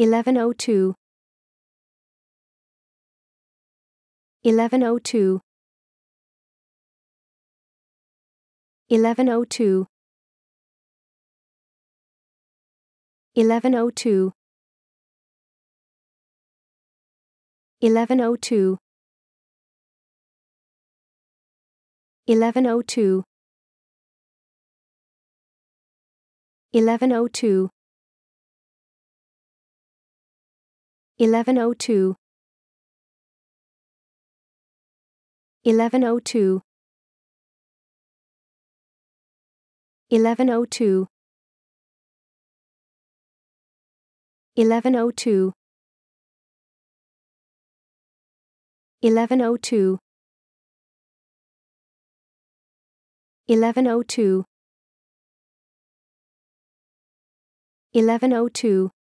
1102 1102 1102 1102 1102 1102 1102 1102 1102 1102 1102 1102 1102 1102